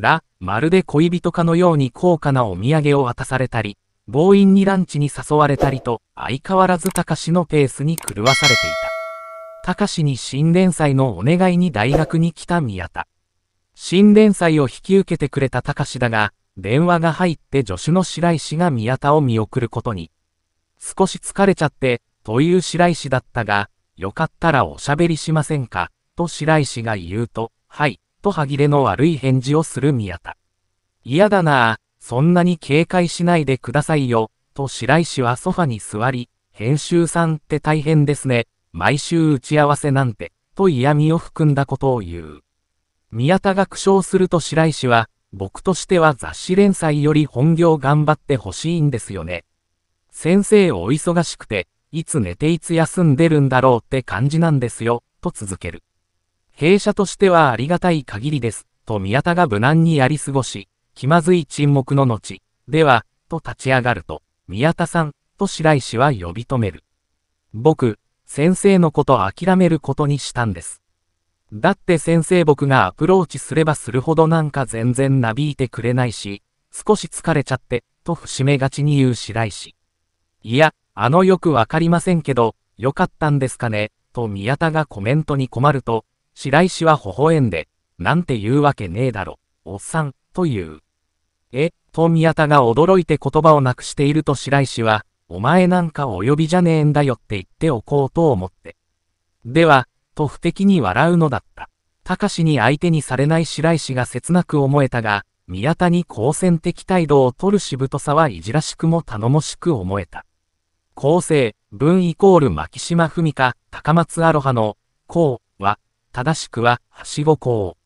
ら、まるで恋人かのように高価なお土産を渡されたり、強引にランチに誘われたりと、相変わらず高しのペースに狂わされていた。高しに新連載のお願いに大学に来た宮田。新連載を引き受けてくれた高しだが、電話が入って助手の白石が宮田を見送ることに。少し疲れちゃって、という白石だったが、よかったらおしゃべりしませんか、と白石が言うと、はい、と歯切れの悪い返事をする宮田。嫌だなそんなに警戒しないでくださいよ、と白石はソファに座り、編集さんって大変ですね、毎週打ち合わせなんて、と嫌味を含んだことを言う。宮田が苦笑すると白石は、僕としては雑誌連載より本業頑張ってほしいんですよね。先生お忙しくて、いつ寝ていつ休んでるんだろうって感じなんですよ、と続ける。弊社としてはありがたい限りです、と宮田が無難にやり過ごし、気まずい沈黙の後、では、と立ち上がると、宮田さん、と白石は呼び止める。僕、先生のこと諦めることにしたんです。だって先生僕がアプローチすればするほどなんか全然なびいてくれないし、少し疲れちゃって、と節目がちに言う白石。いや、あのよくわかりませんけど、よかったんですかね、と宮田がコメントに困ると、白石は微笑んで、なんて言うわけねえだろ、おっさん、と言う。え、と宮田が驚いて言葉をなくしていると白石は、お前なんかお呼びじゃねえんだよって言っておこうと思って。では、と不敵に笑うのだった。高志に相手にされない白石が切なく思えたが、宮田に好戦的態度を取るしぶとさはいじらしくも頼もしく思えた。公正、文イコール牧島文香、高松アロハの、こ正しくは、はしご校。